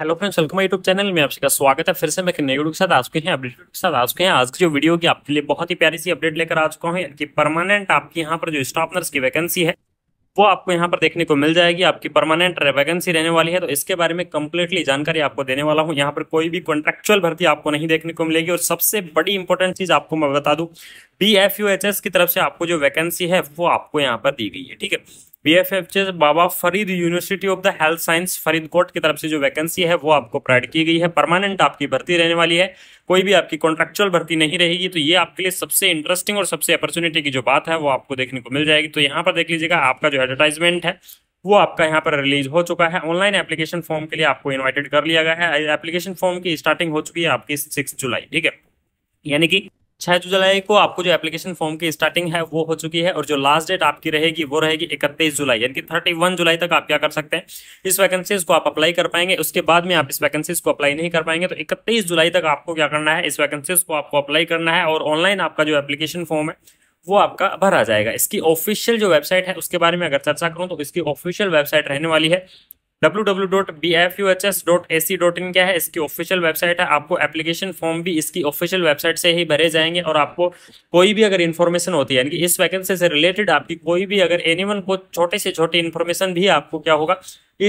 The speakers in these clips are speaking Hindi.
hello friends welcome YouTube channel में आप सबका स्वागत है फिर से मैं नए वीडियो के साथ आ चुके हैं अपडेट के साथ आ चुके हैं आज की जो वीडियो की आपके लिए बहुत ही प्यारी सी अपडेट लेकर आ चुका हूँ कि परमानेंट आपकी यहाँ पर जो स्टाफ नर्स की वैकेंसी है वो आपको यहाँ पर देखने को मिल जाएगी आपकी परमानेंट वैकेंसी रहने वाली है तो इसके बारे में कंप्लीटली जानकारी आपको देने वाला हूँ यहाँ पर कोई भी कॉन्ट्रेक्चुअल भर्ती आपको नहीं देखने को मिलेगी और सबसे बड़ी इंपॉर्टेंट चीज आपको मैं बता दू बी की तरफ से आपको जो वैकेंसी है वो आपको यहाँ पर दी गई है ठीक है B F F J Baba Farid university of the health science Faridkot की तरफ से जो वैकेंसी है वो आपको प्रोवाइड की गई है परमानेंट आपकी भर्ती रहने वाली है कोई भी आपकी कॉन्ट्रेक्चुअल भर्ती नहीं रहेगी तो ये आपके लिए सबसे इंटरेस्टिंग और सबसे अपॉर्चुनिटी की जो बात है वो आपको देखने को मिल जाएगी तो यहाँ पर देख लीजिएगा आपका जो एडवर्टाइजमेंट है वो आपका यहाँ पर रिलीज हो चुका है ऑनलाइन एप्लीकेशन फॉर्म के लिए आपको इन्वाइटेड कर लिया गया है एप्लीकेशन फॉर्म की स्टार्टिंग हो चुकी है आपकी सिक्स जुलाई ठीक है यानी कि छह जुलाई को आपको जो एप्लीकेशन फॉर्म की स्टार्टिंग है वो हो चुकी है और जो लास्ट डेट आपकी रहेगी वो रहेगी इकतीस जुलाई यानी कि थर्टी वन जुलाई तक आप क्या कर सकते हैं इस वैकेंसीज को आप अप्लाई कर पाएंगे उसके बाद में आप इस वैकेंसीज को अप्लाई नहीं कर पाएंगे तो इकतीस जुलाई तक आपको क्या करना है इस वैकेंसीज को आपको अप्लाई करना है और ऑनलाइन आपका जो एप्लीकेशन फॉर्म है वो आपका भरा जाएगा इसकी ऑफिशियल जो वेबसाइट है उसके बारे में अगर चर्चा करूँ तो इसकी ऑफिशियल वेबसाइट रहने वाली है www.bfuhs.ac.in क्या है इसकी ऑफिशियल वेबसाइट है आपको एप्लीकेशन फॉर्म भी इसकी ऑफिशियल वेबसाइट से ही भरे जाएंगे और आपको कोई भी अगर इन्फॉर्मेशन होती है यानी कि इस वैकेंसी से रिलेटेड आपकी कोई भी अगर एनीवन को छोटे से छोटी इन्फॉर्मेशन भी आपको क्या होगा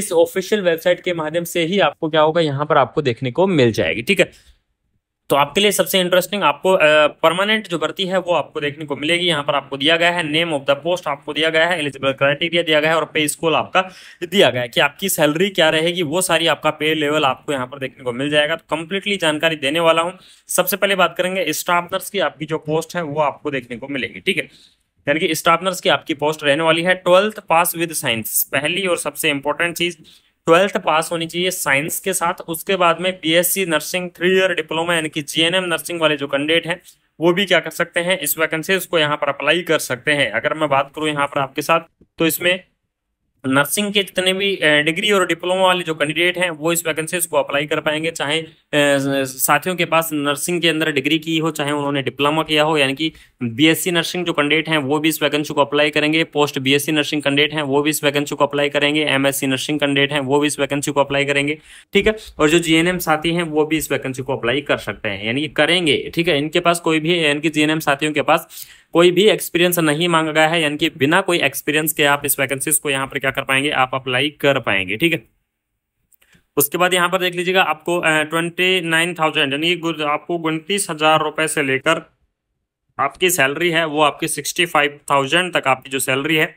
इस ऑफिशियल वेबसाइट के माध्यम से ही आपको क्या होगा यहाँ पर आपको देखने को मिल जाएगी ठीक है तो आपके लिए सबसे इंटरेस्टिंग आपको परमानेंट जो भर्ती है वो आपको देखने को मिलेगी यहाँ पर आपको दिया गया है नेम ऑफ द पोस्ट आपको दिया गया है एलिजिबल क्राइटेरिया दिया गया है और पे स्कूल आपका दिया गया है कि आपकी सैलरी क्या रहेगी वो सारी आपका पे लेवल आपको यहाँ पर देखने को मिल जाएगा तो कंप्लीटली जानकारी देने वाला हूँ सबसे पहले बात करेंगे स्टाफ नर्स की आपकी जो पोस्ट है वो आपको देखने को मिलेगी ठीक है यानी कि स्टाफ नर्स की आपकी पोस्ट रहने वाली है ट्वेल्थ पास विद साइंस पहली और सबसे इंपॉर्टेंट चीज़ ट्वेल्थ पास होनी चाहिए साइंस के साथ उसके बाद में BSc nursing three year diploma यानी कि जीएनएम नर्सिंग वाले जो कैंडिडेट हैं वो भी क्या कर सकते हैं इस वैकेंसीज को यहाँ पर अप्लाई कर सकते हैं अगर मैं बात करूँ यहाँ पर आपके साथ तो इसमें नर्सिंग के जितने भी डिग्री और डिप्लोमा वाले जो कैंडिडेट हैं वो इस वैकेंसीज को अप्लाई कर पाएंगे चाहे साथियों के पास नर्सिंग के अंदर डिग्री की हो चाहे उन्होंने डिप्लोमा किया हो यानी कि बीएससी नर्सिंग जो कैंडिडेट हैं वो भी इस वैकेंसी को अप्लाई करेंगे पोस्ट बीएससी नर्सिंग कैंडिडेट हैं वो भी इस वैकेंसी को अप्लाई करेंगे एमएससी नर्सिंग कैंडिडेट हैं वो भी इस वैकेंसी को अप्लाई करेंगे ठीक है और जो जीएनएम साथी हैं वो भी इस वैकेंसी को अप्लाई कर सकते हैं यानी कि करेंगे ठीक है इनके पास कोई भी यानी कि जीएनएम साथियों के पास कोई भी एक्सपीरियंस नहीं मांगा गया है यानी कि बिना कोई एक्सपीरियंस के आप इस वैकेंसीज को यहाँ पर क्या कर पाएंगे आप अप्लाई कर पाएंगे ठीक है उसके बाद यहाँ पर देख लीजिएगा आपको ट्वेंटी नाइन थाउजेंड यानी आपको उनतीस हजार रुपए से लेकर आपकी सैलरी है वो आपकी सिक्सटी फाइव थाउजेंड तक आपकी जो सैलरी है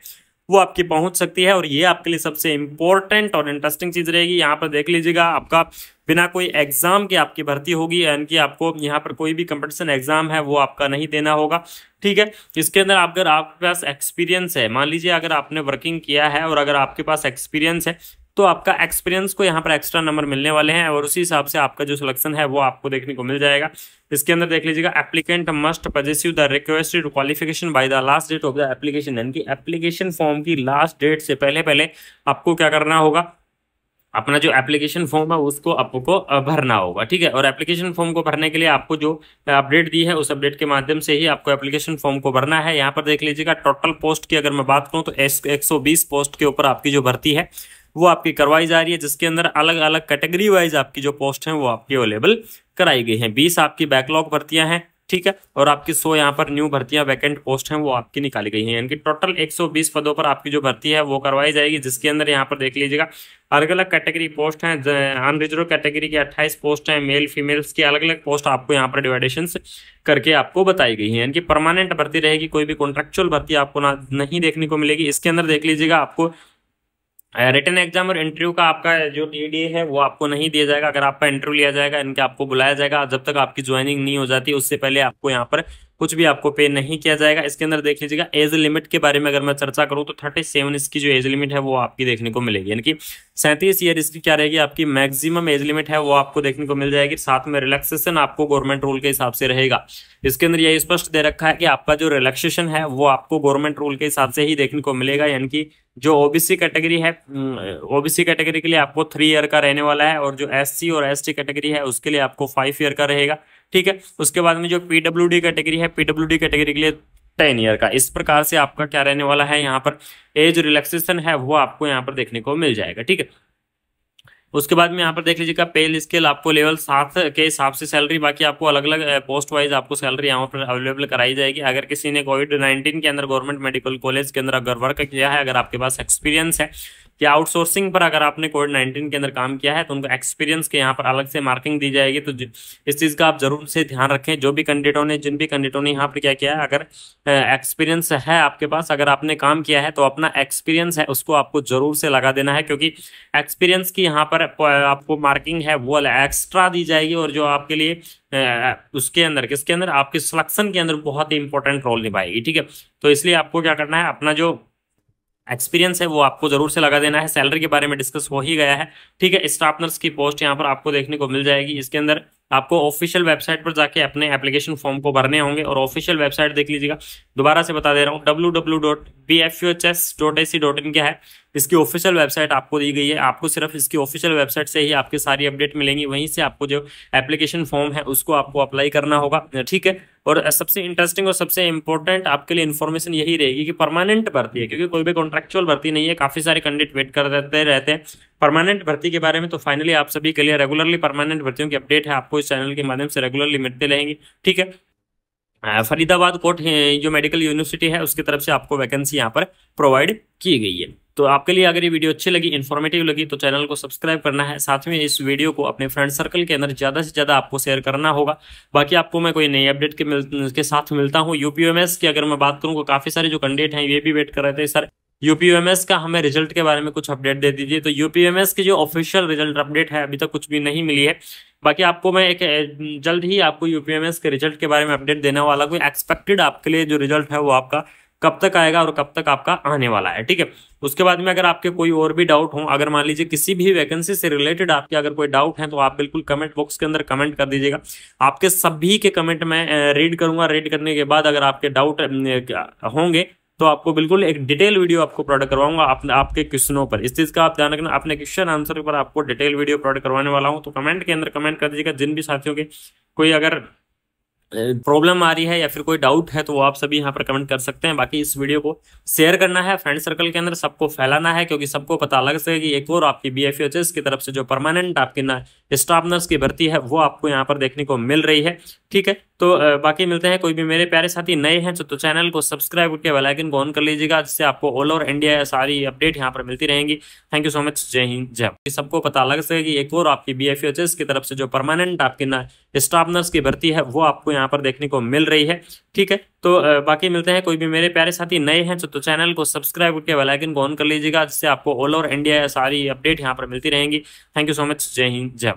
वो आपकी पहुंच सकती है और ये आपके लिए सबसे इंपॉर्टेंट और इंटरेस्टिंग चीज़ रहेगी यहाँ पर देख लीजिएगा आपका बिना कोई एग्जाम के आपकी भर्ती होगी यानी कि आपको यहाँ पर कोई भी कंपटीशन एग्जाम है वो आपका नहीं देना होगा ठीक है इसके अंदर अगर आपके पास एक्सपीरियंस है मान लीजिए अगर आपने वर्किंग किया है और अगर आपके पास एक्सपीरियंस है तो आपका एक्सपीरियंस को यहाँ पर एक्स्ट्रा नंबर मिलने वाले हैं और उसी हिसाब से आपका जो सिलेक्शन है वो आपको देखने को मिल जाएगा इसके अंदर देख लीजिएगा applicant must possessive the requested qualification by the last date of the application यानी कि एप्लीकेशन फॉर्म की लास्ट डेट से पहले पहले आपको क्या करना होगा अपना जो एप्लीकेशन फॉर्म है उसको आपको भरना होगा ठीक है और एप्लीकेशन फॉर्म को भरने के लिए आपको जो अपडेट दी है उस अपडेट के माध्यम से ही आपको एप्लीकेशन फॉर्म को भरना है यहाँ पर देख लीजिएगा टोटल पोस्ट की अगर मैं बात करूँ तो एक सौ बीस पोस्ट के ऊपर आपकी जो भर्ती है वो आपकी करवाई जा रही है जिसके अंदर अलग अलग कैटेगरी वाइज आपकी जो पोस्ट हैं वो आपकी अवेलेबल कराई गई हैं बीस आपकी बैकलॉग भर्तियां हैं ठीक है और आपकी सो यहाँ पर न्यू भर्तियां वैकेंट पोस्ट हैं वो आपकी निकाली गई हैं यानी टोटल 120 पदों पर आपकी जो भर्ती है वो करवाई जाएगी जिसके अंदर यहाँ पर देख लीजिएगा अलग अलग कैटेगरी पोस्ट हैं अनरिजर्व कैटेगरी की 28 पोस्ट हैं मेल फीमेल्स की अलग अलग पोस्ट आपको यहाँ पर डिवाइडेशन करके आपको बताई गई है यानी कि परमानेंट भर्ती रहेगी कोई भी कॉन्ट्रेक्चुअल भर्ती आपको ना नहीं देखने को मिलेगी इसके अंदर देख लीजिएगा आपको रिटर्न एग्जाम और इंटरव्यू का आपका जो टी है वो आपको नहीं दिया जाएगा अगर आपका इंटरव्यू लिया जाएगा इनके आपको बुलाया जाएगा जब तक आपकी ज्वाइनिंग नहीं हो जाती उससे पहले आपको यहाँ पर कुछ भी आपको पे नहीं किया जाएगा इसके अंदर देख लीजिएगा एज लिमिट के बारे में अगर मैं चर्चा करूँ तो थर्टी सेवन इसकी जो एज लिमिट है वो आपकी देखने को मिलेगी यानी कि सैंतीस ईयर इसकी क्या रहेगी आपकी मैक्सिमम एज लिमिट है वो आपको देखने को मिल जाएगी साथ में रिलैक्सेशन आपको गवर्नमेंट रूल के हिसाब से रहेगा इसके अंदर यही स्पष्ट दे रखा है कि आपका जो रिलैक्सेशन है वो आपको गवर्नमेंट रूल के हिसाब से ही देखने को मिलेगा यानी कि जो ओबीसी कैटेगरी है ओबीसी कैटेगरी के लिए आपको थ्री ईयर का रहने वाला है और जो एससी और एसटी कैटेगरी है उसके लिए आपको फाइव ईयर का रहेगा ठीक है उसके बाद में जो पीडब्ल्यू कैटेगरी है पीडब्ल्यू कैटेगरी के लिए टेन ईयर का इस प्रकार से आपका क्या रहने वाला है यहाँ पर एज रिलैक्सेशन है वो आपको यहाँ पर देखने को मिल जाएगा ठीक है उसके बाद में यहाँ पर देख लीजिएगा पेल स्केल आपको लेवल सात के हिसाब से सैलरी बाकी आपको अलग अलग पोस्ट वाइज आपको सैलरी यहाँ पर अवेलेबल कराई जाएगी अगर किसी ने कोविड नाइन्टीन के अंदर गवर्नमेंट मेडिकल कॉलेज के अंदर अगर वर्क किया है अगर आपके पास एक्सपीरियंस है या आउटसोर्सिंग पर अगर आपने कोविड नाइन्टीन के अंदर काम किया है तो उनको एक्सपीरियंस के यहाँ पर अलग से मार्किंग दी जाएगी तो इस चीज़ का आप जरूर से ध्यान रखें जो भी कैंडिडेटों ने जिन भी कैंडिडेटों ने यहाँ पर क्या किया है अगर एक्सपीरियंस है आपके पास अगर आपने काम किया है तो अपना एक्सपीरियंस है उसको आपको जरूर से लगा देना है क्योंकि एक्सपीरियंस की यहाँ पर आपको मार्किंग है वो एक्स्ट्रा दी जाएगी और जो आपके लिए उसके अंदर किसके अंदर आपके सिलेक्शन के अंदर बहुत ही इंपॉर्टेंट रोल निभाएगी ठीक है तो इसलिए आपको क्या करना है अपना जो एक्सपीरियंस है वो आपको जरूर से लगा देना है सैलरी के बारे में डिस्कस हो ही गया है ठीक है स्टाफ नर्स की पोस्ट यहाँ पर आपको देखने को मिल जाएगी इसके अंदर आपको ऑफिशियल वेबसाइट पर जाके अपने एप्लीकेशन फॉर्म को भरने होंगे और ऑफिशियल वेबसाइट देख लीजिएगा दोबारा से बता दे रहा हूँ W W dot B F U H S dot A C dot in क्या है इसकी ऑफिशियल वेबसाइट आपको दी गई है आपको सिर्फ इसकी ऑफिशियल वेबसाइट से ही आपकी सारी अपडेट मिलेंगी वहीं से आपको जो एप्लीकेशन फॉर्म है उसको आपको अप्लाई करना होगा ठीक है और सबसे इंटरेस्टिंग और सबसे इंपॉर्टेंट आपके लिए इन्फॉर्मेशन यही रहेगी कि परमानेंट भर्ती है क्योंकि कोई भी कॉन्ट्रेक्चुअल भर्ती नहीं है काफ़ी सारे कैंडिडेट वेट कर रहते रहते हैं परमानेंट भर्ती के बारे में तो फाइनली आप सभी के लिए रेगुलरली परमानेंट भर्तियों की अपडेट है आपको इस चैनल के माध्यम से रेगुलरली मिलते रहेंगे ठीक है फरीदाबाद कोर्ट जो मेडिकल यूनिवर्सिटी है उसकी तरफ से आपको वैकेंसी यहाँ पर प्रोवाइड की गई है तो आपके लिए अगर ये वीडियो अच्छी लगी इन्फॉर्मेटिव लगी तो चैनल को सब्सक्राइब करना है साथ में इस वीडियो को अपने फ्रेंड सर्कल के अंदर ज़्यादा से ज़्यादा आपको शेयर करना होगा बाकी आपको मैं कोई नई अपडेट के, मिल, के साथ मिलता हूँ यूपीएमएस की अगर मैं बात करूँ तो काफ़ी सारे जो कैंडिडेट हैं ये भी वेट कर रहे थे सर यूपीएमएस का हमें रिजल्ट के बारे में कुछ अपडेट दे दीजिए तो यूपीएमएस के जो ऑफिशियल रिजल्ट अपडेट है अभी तक कुछ भी नहीं मिली है बाकी आपको मैं एक जल्द ही आपको यूपीएमएस के रिजल्ट के बारे में अपडेट देने वाला कोई एक्सपेक्टेड आपके लिए जो रिजल्ट है वो आपका कब तक आएगा और कब तक आपका आने वाला है ठीक है उसके बाद में अगर आपके कोई और भी डाउट हो अगर मान लीजिए किसी भी वैकेंसी से रिलेटेड आपके अगर कोई डाउट है तो आप बिल्कुल कमेंट बॉक्स के अंदर कमेंट कर दीजिएगा आपके सभी के कमेंट मैं रीड करूंगा रीड करने के बाद अगर आपके डाउट होंगे तो आपको बिल्कुल एक डिटेल वीडियो आपको प्रोडक्ट करवाऊंगा आपने आपके क्वेश्चनों पर इस चीज़ का आप ध्यान रखना अपने क्वेश्चन आंसर पर आपको डिटेल वीडियो प्रोडक्ट करवाने वाला हूँ तो कमेंट के अंदर कमेंट कर दीजिएगा जिन भी साथियों के कोई अगर प्रॉब्लम आ रही है या फिर कोई डाउट है तो वो आप सभी यहाँ पर कमेंट कर सकते हैं बाकी इस वीडियो को शेयर करना है फ्रेंड सर्कल के अंदर सबको फैलाना है क्योंकि सबको पता लग सके कि एक और आपकी बी एफ की तरफ से जो परमानेंट आपकी ना स्टाफ नर्स की भर्ती है वो आपको यहाँ पर देखने को मिल रही है ठीक है तो बाकी मिलते हैं कोई भी मेरे प्यारे साथी नए हैं तो, तो चैनल को सब्सक्राइब करके बेलाइकन को ऑन कर लीजिएगा जिससे आपको ऑल ओवर इंडिया सारी अपडेट यहाँ पर मिलती रहेंगी थैंक यू सो मच जय हिंद जय सबको पता लग सके एक और आपकी बी की तरफ से जो परमानेंट आपकी स्टाफ नर्स की भर्ती है वो आपको यहाँ पर देखने को मिल रही है ठीक है तो बाकी मिलते हैं कोई भी मेरे प्यारे साथी नए हैं तो, तो चैनल को सब्सक्राइब करके बेलाइकन को ऑन कर लीजिएगा जिससे आपको ऑल ओवर इंडिया सारी अपडेट यहाँ पर मिलती रहेंगी थैंक यू सो मच जय हिंद जय